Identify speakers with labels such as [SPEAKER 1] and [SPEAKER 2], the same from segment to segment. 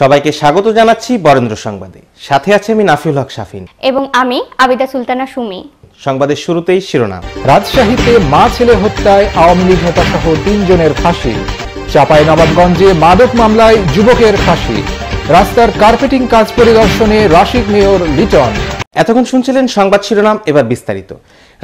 [SPEAKER 1] সবাইকে স্বাগত জানাচ্ছি বরেন্দ্র সংবাদে সাথে আছে আমি নাফিউল হক সাফিন
[SPEAKER 2] এবং আমি আবিদা সুলতানা সুমি
[SPEAKER 1] সংবাদের শুরুতেই শিরোনাম রাজশাহীতে মা ছেলে
[SPEAKER 3] হত্যায় আওয়ামী লীগ নেতা সহ তিনজনের ফাঁসি চাপাই নবাবগঞ্জে মাদক মামলায় যুবকের ফাঁসি রাস্তার কার্পেটিং কাজ পরিদর্শনে রাশিক মেয়র লিটন
[SPEAKER 1] এতক্ষণ শুনছিলেন সংবাদ শিরোনাম এবার বিস্তারিত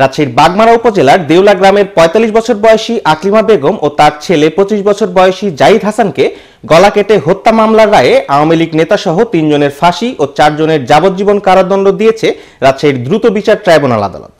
[SPEAKER 1] রাজশাহীর বাগমারা উপজেলার দেউলা গ্রামের ৪৫ বছর বয়সী আকলিমা বেগম ও তার ছেলে ২৫ বছর বয়সী জাহিদ হাসানকে গলা কেটে হত্যা মামলার রায়ে আওয়ামী লীগ নেতাসহ তিনজনের ফাঁসি ও চারজনের যাবজ্জীবন কারাদণ্ড দিয়েছে রাজশাহীর দ্রুত বিচার ট্রাইব্যুনাল আদালত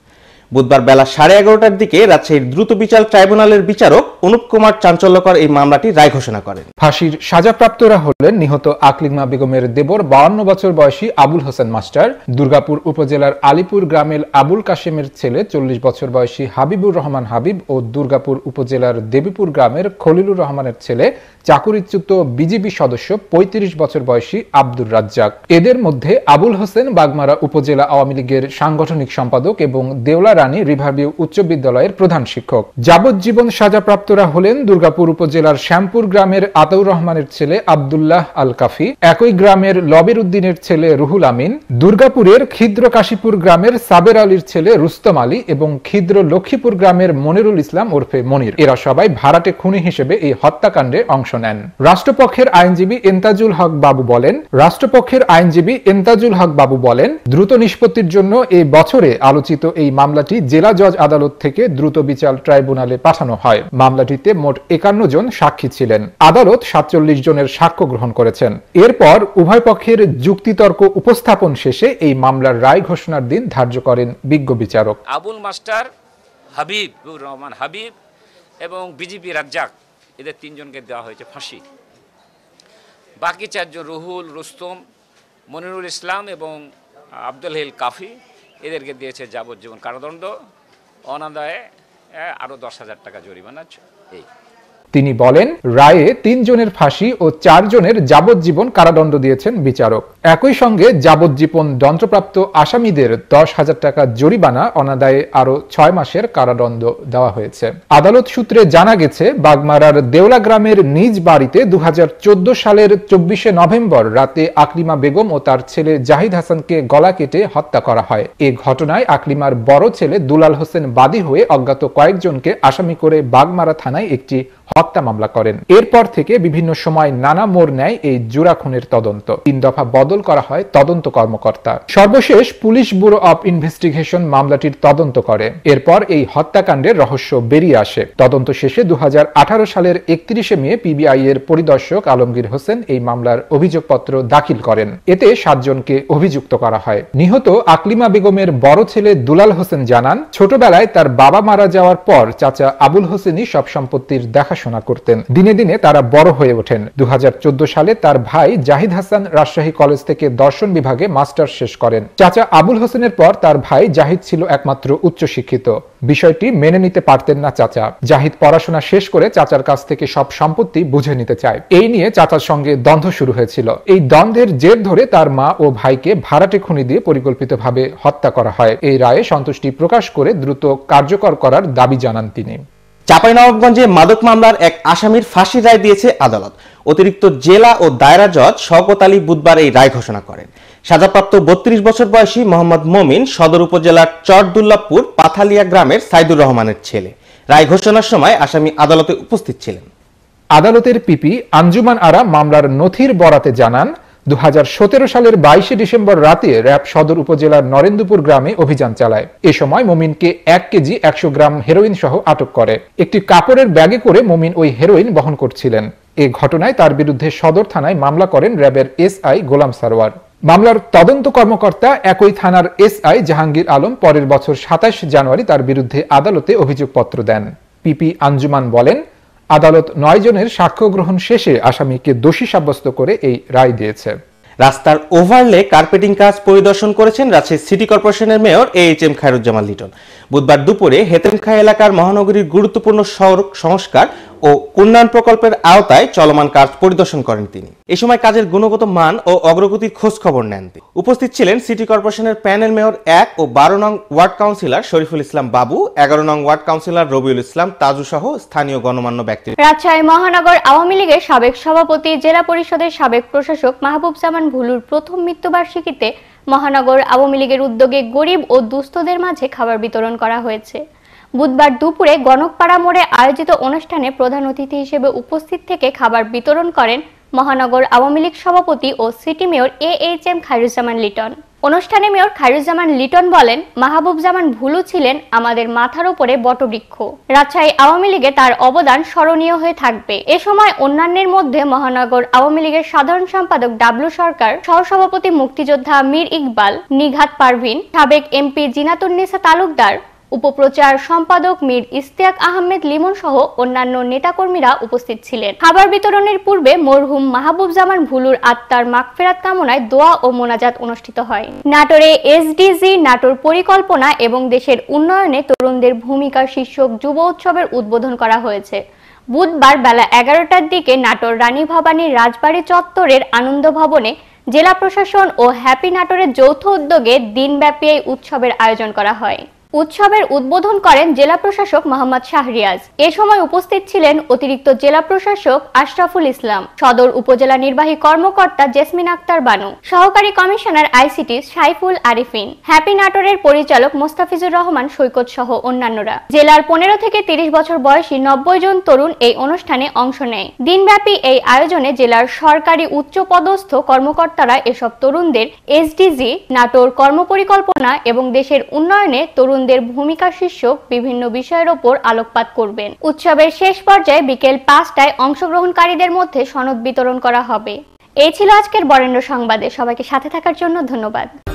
[SPEAKER 1] বুধবার বেলা সাড়ে এগারোটার দিকে রাজশাহীর দ্রুত বিচার ট্রাইব্যুনালের বিচারক অনুপ কুমার চাঞ্চল্যকর এই মামলাটি রায় ঘোষণা করেন
[SPEAKER 3] ফাঁসির সাজাপ্রাপ্তরা হলেন নিহত আকলিমা বেগমের দেবর বাউন্ন বছর বয়সী আবুল হোসেন মাস্টার দুর্গাপুর উপজেলার আলিপুর গ্রামের আবুল কাশেমের ছেলে চল্লিশ বছর বয়সী হাবিবুর রহমান হাবিব ও দুর্গাপুর উপজেলার দেবীপুর গ্রামের খলিলুর রহমানের ছেলে চাকুরিচ্যুত বিজিবি সদস্য ৩৫ বছর বয়সী আব্দুর রাজ্জাক এদের মধ্যে আবুল হোসেন বাগমারা উপজেলা আওয়ামী লীগের সাংগঠনিক সম্পাদক এবং দেওলা রানী রিভারভিউ উচ্চ বিদ্যালয়ের প্রধান শিক্ষক যাবজ্জীবন সাজাপ্রাপ্তরা হলেন দুর্গাপুর উপজেলার শ্যামপুর গ্রামের আতাউর রহমানের ছেলে আবদুল্লাহ আল কাফি একই গ্রামের লবির উদ্দিনের ছেলে রুহুল আমিন দুর্গাপুরের ক্ষিদ্র কাশীপুর গ্রামের সাবের আলীর ছেলে রুস্তম আলী এবং ক্ষিদ্র লক্ষ্মীপুর গ্রামের মনিরুল ইসলাম ওরফে মনির এরা সবাই ভাড়াটে খুনি হিসেবে এই হত্যাকাণ্ডে অংশ নেন রাষ্ট্রপক্ষের আইনজীবী এন্তাজুল হক বাবু বলেন রাষ্ট্রপক্ষের আইনজীবী এন্তাজুল হক বাবু বলেন দ্রুত নিষ্পত্তির জন্য এই বছরে আলোচিত এই মামলাটি মামলাটি জেলা জজ আদালত থেকে দ্রুত বিচার ট্রাইব্যুনালে পাঠানো হয় মামলাটিতে মোট একান্ন জন সাক্ষী ছিলেন আদালত সাতচল্লিশ জনের সাক্ষ্য গ্রহণ করেছেন এরপর উভয় পক্ষের যুক্তিতর্ক উপস্থাপন শেষে এই মামলার রায় ঘোষণার দিন ধার্য করেন বিজ্ঞ বিচারক
[SPEAKER 1] আবুল মাস্টার হাবিব রহমান হাবিব এবং বিজেপি রাজ্জাক এদের তিনজনকে দেওয়া হয়েছে ফাঁসি বাকি চারজন রুহুল রুস্তম মনিরুল ইসলাম এবং আব্দুল হিল কাফি এদেরকে দিয়েছে যাবজ্জীবন কারাদণ্ড অনাদায়ে আরও দশ
[SPEAKER 3] হাজার টাকা জরিমানা এই তিনি বলেন রায়ে তিনজনের ফাঁসি ও চারজনের যাবজ্জীবন কারাদণ্ড দিয়েছেন বিচারক একই সঙ্গে যাবজ্জীবন দণ্ডপ্রাপ্ত আসামিদের দশ হাজার টাকা জরিমানা অনাদায়ে আরও ছয় মাসের কারাদণ্ড দেওয়া হয়েছে আদালত সূত্রে জানা গেছে বাগমারার দেওলা গ্রামের নিজ বাড়িতে দু সালের চব্বিশে নভেম্বর রাতে আকলিমা বেগম ও তার ছেলে জাহিদ হাসানকে গলা কেটে হত্যা করা হয় এ ঘটনায় আকলিমার বড় ছেলে দুলাল হোসেন বাদী হয়ে অজ্ঞাত কয়েকজনকে আসামি করে বাগমারা থানায় একটি হত্যা হত্যা মামলা করেন এরপর থেকে বিভিন্ন সময় নানা মোড় নেয় এই জুরা খুনের তদন্ত তিন দফা বদল করা হয় তদন্ত কর্মকর্তা সর্বশেষ পুলিশ ব্যুরো অব ইনভেস্টিগেশন মামলাটির তদন্ত করে এরপর এই হত্যাকাণ্ডের রহস্য বেরিয়ে আসে তদন্ত শেষে দু সালের একত্রিশে মে পিবিআই এর পরিদর্শক আলমগীর হোসেন এই মামলার অভিযোগপত্র দাখিল করেন এতে সাতজনকে অভিযুক্ত করা হয় নিহত আকলিমা বেগমের বড় ছেলে দুলাল হোসেন জানান ছোটবেলায় তার বাবা মারা যাওয়ার পর চাচা আবুল হোসেনই সব সম্পত্তির দেখাশোনা পড়াশোনা করতেন দিনে দিনে তারা বড় হয়ে ওঠেন দু সালে তার ভাই জাহিদ হাসান রাজশাহী কলেজ থেকে দর্শন বিভাগে মাস্টার শেষ করেন চাচা আবুল হোসেনের পর তার ভাই জাহিদ ছিল একমাত্র উচ্চশিক্ষিত বিষয়টি মেনে নিতে পারতেন না চাচা জাহিদ পড়াশোনা শেষ করে চাচার কাছ থেকে সব সম্পত্তি বুঝে নিতে চায় এই নিয়ে চাচার সঙ্গে দ্বন্দ্ব শুরু হয়েছিল এই দ্বন্দ্বের জের ধরে তার মা ও ভাইকে ভাড়াটে খুনি দিয়ে পরিকল্পিতভাবে হত্যা করা হয় এই রায়ে সন্তুষ্টি প্রকাশ করে দ্রুত কার্যকর করার দাবি জানান তিনি চাঁপাইনবাবগঞ্জে মাদক মামলার এক আসামির ফাঁসির রায় দিয়েছে আদালত অতিরিক্ত জেলা
[SPEAKER 1] ও দায়রা জজ শকত আলী বুধবার এই রায় ঘোষণা করেন সাজাপ্রাপ্ত বত্রিশ বছর বয়সী মোহাম্মদ মমিন সদর উপজেলার চরদুল্লাপুর পাথালিয়া গ্রামের সাইদুর রহমানের ছেলে রায়
[SPEAKER 3] ঘোষণার সময় আসামি আদালতে উপস্থিত ছিলেন আদালতের পিপি আঞ্জুমান আরা মামলার নথির বরাতে জানান দু সালের বাইশে ডিসেম্বর রাতে র্যাব সদর উপজেলার নরেন্দ্রপুর গ্রামে অভিযান চালায় এ সময় মোমিনকে এক কেজি একশো গ্রাম হেরোইন সহ আটক করে একটি কাপড়ের ব্যাগে করে মোমিন ওই হেরোইন বহন করছিলেন এ ঘটনায় তার বিরুদ্ধে সদর থানায় মামলা করেন র্যাবের এসআই গোলাম সারোয়ার মামলার তদন্ত কর্মকর্তা একই থানার এসআই জাহাঙ্গীর আলম পরের বছর সাতাশ জানুয়ারি তার বিরুদ্ধে আদালতে অভিযোগপত্র দেন পিপি আঞ্জুমান বলেন আদালত নয় জনের সাক্ষ্য গ্রহণ শেষে আসামিকে দোষী সাব্যস্ত করে এই রায় দিয়েছে রাস্তার ওভারলে কার্পেটিং কাজ পরিদর্শন করেছেন রাজশাহী
[SPEAKER 1] সিটি কর্পোরেশনের mayor A H M Khairuzzaman Liton বুধবার দুপুরে হেতেমখা এলাকার মহানগরীর গুরুত্বপূর্ণ সড়ক সংস্কার ও উন্নয়ন প্রকল্পের আওতায় চলমান কাজ পরিদর্শন করেন তিনি এ সময় কাজের গুণগত মান ও অগ্রগতির খোঁজ খবর নেন তিনি উপস্থিত ছিলেন সিটি কর্পোরেশনের প্যানেল মেয়র এক ও বারো নং ওয়ার্ড কাউন্সিলর শরীফুল ইসলাম বাবু এগারো নং ওয়ার্ড কাউন্সিলর রবিউল ইসলাম তাজু সহ স্থানীয় গণমান্য ব্যক্তি
[SPEAKER 2] রাজশাহী মহানগর আওয়ামী লীগের সাবেক সভাপতি জেলা পরিষদের সাবেক প্রশাসক মাহবুব জামান ভুলুর প্রথম মৃত্যুবার্ষিকীতে মহানগর আওয়ামী লীগের উদ্যোগে গরিব ও দুস্থদের মাঝে খাবার বিতরণ করা হয়েছে বুধবার দুপুরে গণকপাড়া মোড়ে আয়োজিত অনুষ্ঠানে প্রধান অতিথি হিসেবে উপস্থিত থেকে খাবার বিতরণ করেন মহানগর আওয়ামী লীগ সভাপতি ও city mayor A H M Khairuzzaman Liton অনুষ্ঠানে মেয়র খায়রুজ্জামান লিটন বলেন মাহবুব জামান ভুলু ছিলেন আমাদের মাথার ওপরে বটবৃক্ষ রাজশাহী আওয়ামী লীগে তার অবদান স্মরণীয় হয়ে থাকবে এ সময় অন্যান্যের মধ্যে মহানগর আওয়ামী লীগের সাধারণ সম্পাদক ডাবলু সরকার সহসভাপতি মুক্তিযোদ্ধা মীর ইকবাল নিঘাত পারভিন সাবেক এমপি জিনাতুন্নেসা তালুকদার উপপ্রচার সম্পাদক মীর ইস্তিয়াক আহমেদ লিমন সহ অন্যান্য নেতাকর্মীরা উপস্থিত ছিলেন খাবার বিতরণের পূর্বে মরহুম মাহবুব জামান ভুলুর আত্মার মাগফেরাত কামনায় দোয়া ও মোনাজাত অনুষ্ঠিত হয় নাটোরে এসডিজি নাটোর পরিকল্পনা এবং দেশের উন্নয়নে তরুণদের ভূমিকা শীর্ষক যুব উৎসবের উদ্বোধন করা হয়েছে বুধবার বেলা এগারোটার দিকে নাটোর রানী ভবানীর রাজবাড়ী চত্বরের আনন্দ ভবনে জেলা প্রশাসন ও হ্যাপি নাটোরের যৌথ উদ্যোগে দিনব্যাপী এই উৎসবের আয়োজন করা হয় উৎসবের উদ্বোধন করেন জেলা প্রশাসক মোহাম্মদ শাহরিয়াজ এ সময় উপস্থিত ছিলেন অতিরিক্ত জেলা প্রশাসক আশরাফুল ইসলাম সদর উপজেলা নির্বাহী কর্মকর্তা জেসমিন আক্তার বানু সহকারী commissioner ICT Saiful Arifin Happy নাটোরের পরিচালক মোস্তাফিজুর রহমান সৈকত সহ অন্যান্যরা জেলার পনেরো থেকে তিরিশ বছর বয়সী নব্বই জন তরুণ এই অনুষ্ঠানে অংশ নেয় দিনব্যাপী এই আয়োজনে জেলার সরকারি উচ্চপদস্থ কর্মকর্তারা এসব তরুণদের এসডিজি নাটোর কর্মপরিকল্পনা এবং দেশের উন্নয়নে তরুণ তরুণদের ভূমিকা শীর্ষক বিভিন্ন বিষয়ের ওপর আলোকপাত করবেন উৎসবের শেষ পর্যায়ে বিকেল পাঁচটায় অংশগ্রহণকারীদের মধ্যে সনদ বিতরণ করা হবে এই ছিল আজকের বরেণ্য সংবাদে সবাইকে সাথে থাকার জন্য ধন্যবাদ